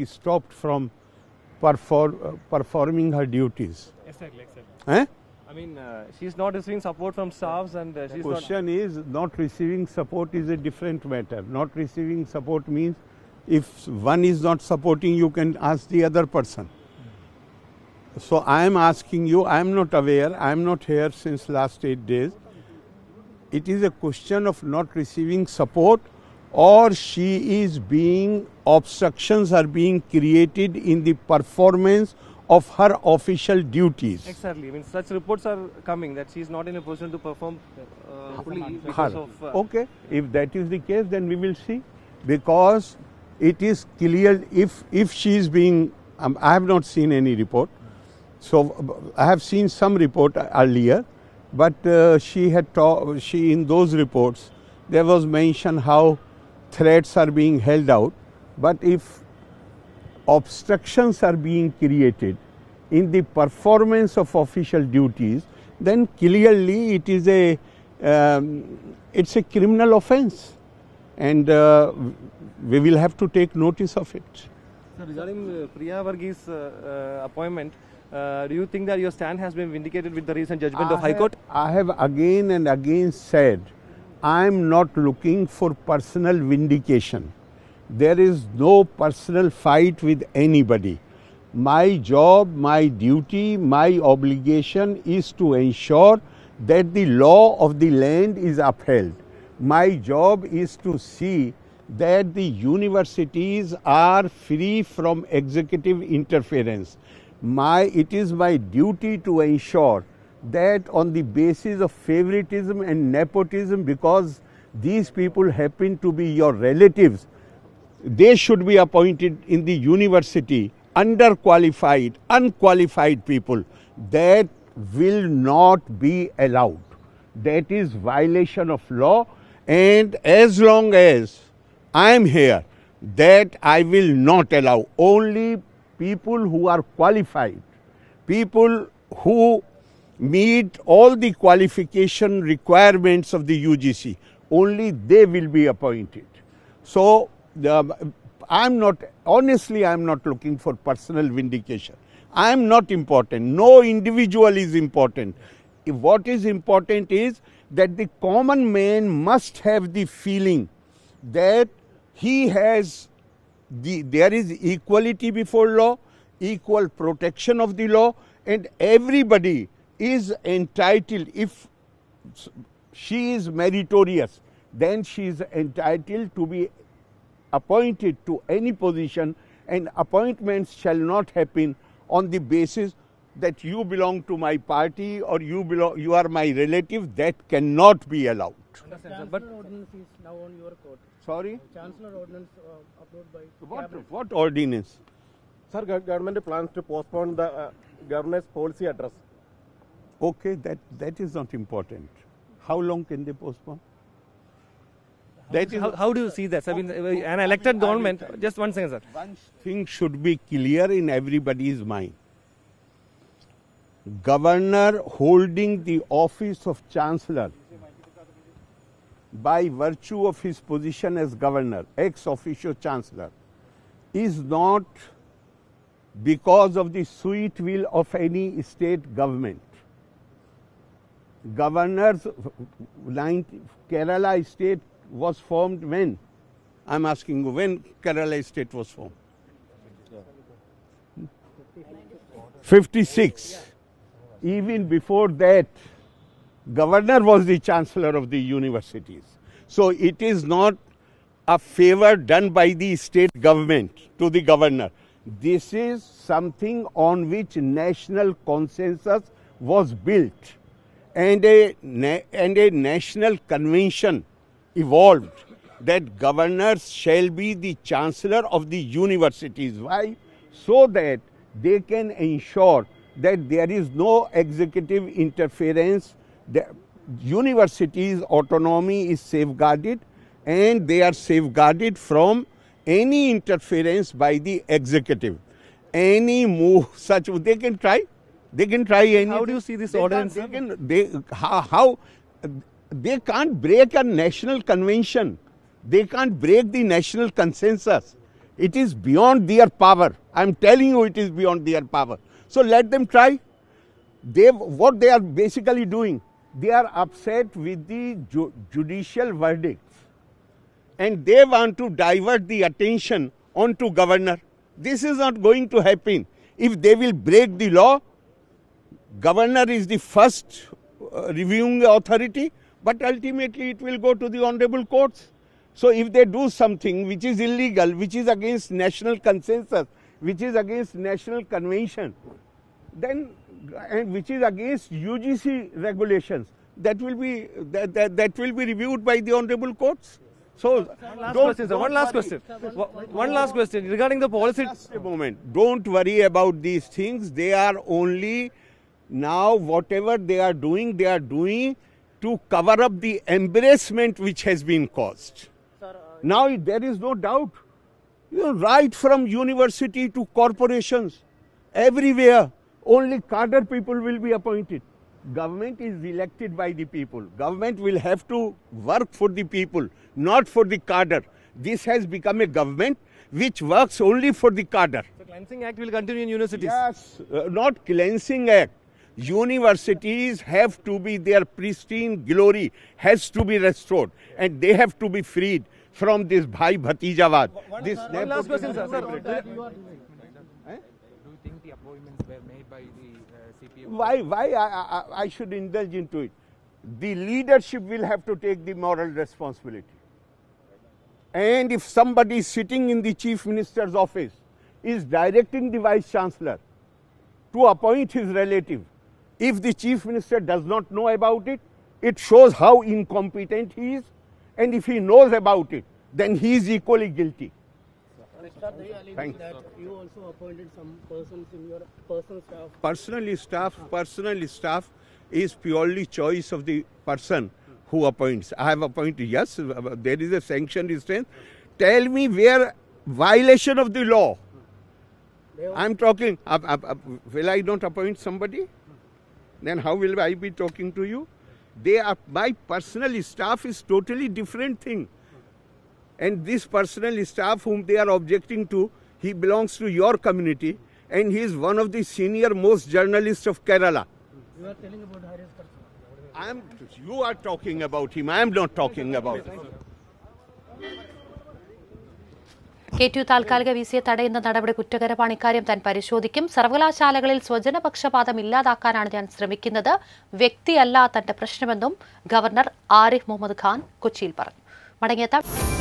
is stopped from uh, performing her duties. Exactly, exactly. Eh? I mean, uh, she's not receiving support from staffs and uh, she's the question not is not receiving support is a different matter. Not receiving support means if one is not supporting, you can ask the other person. So I am asking you, I am not aware, I am not here since last eight days. It is a question of not receiving support or she is being, obstructions are being created in the performance of her official duties. Exactly. I mean, such reports are coming that she is not in a position to perform uh, fully her. of. Uh, okay. If that is the case, then we will see, because it is clear if if she is being. Um, I have not seen any report. So I have seen some report earlier, but uh, she had talked. she in those reports there was mention how threats are being held out, but if obstructions are being created in the performance of official duties, then clearly it is a um, it's a criminal offence, and uh, we will have to take notice of it. So regarding uh, Priya uh, uh, appointment, uh, do you think that your stand has been vindicated with the recent judgment I of High have, Court? I have again and again said I am not looking for personal vindication. There is no personal fight with anybody. My job, my duty, my obligation is to ensure that the law of the land is upheld. My job is to see that the universities are free from executive interference. My, it is my duty to ensure that on the basis of favoritism and nepotism, because these people happen to be your relatives, they should be appointed in the university, underqualified, unqualified people. That will not be allowed. That is violation of law. And as long as I am here, that I will not allow. Only people who are qualified, people who meet all the qualification requirements of the UGC. Only they will be appointed. So the, I'm not, honestly, I'm not looking for personal vindication. I'm not important. No individual is important. What is important is that the common man must have the feeling that he has the, there is equality before law, equal protection of the law, and everybody is entitled, if she is meritorious, then she is entitled to be appointed to any position and appointments shall not happen on the basis that you belong to my party or you belong you are my relative that cannot be allowed Chancellor but ordinance is now on your court sorry chancellor ordinance uh, approved by what what ordinance sir government plans to postpone the uh, governor's policy address Okay, that, that is not important. How long can they postpone? That how, how, do you see this? I mean, uh, an elected government. Just one second, sir. One thing should be clear in everybody's mind. Governor holding the office of Chancellor by virtue of his position as governor, ex officio chancellor, is not because of the sweet will of any state government governor's Kerala state was formed when? I'm asking you, when Kerala state was formed? 56. Even before that, governor was the chancellor of the universities. So it is not a favor done by the state government to the governor. This is something on which national consensus was built and a, and a national convention evolved that governors shall be the chancellor of the universities. Why? So that they can ensure that there is no executive interference, the universities' autonomy is safeguarded, and they are safeguarded from any interference by the executive. Any move such they can try, they can try anything. How do you see this they ordinance? They can, they, how, how, they can't break a national convention. They can't break the national consensus. It is beyond their power. I'm telling you, it is beyond their power. So let them try. They, what they are basically doing, they are upset with the ju judicial verdicts and they want to divert the attention onto governor. This is not going to happen. If they will break the law, Governor is the first uh, reviewing authority, but ultimately it will go to the honorable courts. So if they do something which is illegal, which is against national consensus, which is against national convention, then and which is against UGC regulations, that will be that, that, that will be reviewed by the honorable courts. So one last question, sir. One last question. One last question regarding the policy. Just a moment. Don't worry about these things. They are only now, whatever they are doing, they are doing to cover up the embarrassment which has been caused. Sir, uh, now, there is no doubt. You know, right from university to corporations, everywhere, only cadre people will be appointed. Government is elected by the people. Government will have to work for the people, not for the cadre. This has become a government which works only for the cadre. The Cleansing Act will continue in universities. Yes, uh, not Cleansing Act universities have to be their pristine glory has to be restored and they have to be freed from this bhai bhatijawad this one, last question sir, sir. sir. Do, you do you think the appointments were made by the uh, why why I, I, I should indulge into it the leadership will have to take the moral responsibility and if somebody sitting in the chief minister's office is directing the vice chancellor to appoint his relative if the chief minister does not know about it, it shows how incompetent he is. And if he knows about it, then he is equally guilty. Thank you. you also appointed some persons in your personal staff. Personally staff, personally staff is purely choice of the person who appoints. I have appointed, yes, there is a sanction restraint. Tell me where violation of the law. I'm talking, uh, uh, uh, will I not appoint somebody? then how will I be talking to you? They are, my personal staff is totally different thing. And this personal staff whom they are objecting to, he belongs to your community and he is one of the senior most journalists of Kerala. You are telling about Harish Karsana. I am, you are talking about him. I am not talking about him. K T U താൽക്കാലിക V സിയെ തടയുന്ന നടപടി കുറ്റകരമാണ് ഇക്കാര്യം താൻ പരിശോധിക്കും സർവകലാശാലകളിൽ സ്വജനപക്ഷപാതം ഇല്ലാതാക്കാനാണ് ഞാൻ ശ്രമിക്കുന്നത് വ്യക്തിയല്ല തന്റെ പ്രശ്നമെന്നും ഗവർണർ ആരിഫ് മുഹമ്മദ് ഖാൻ കൊച്ചിയിൽ പറഞ്ഞു മടങ്ങിയെത്താം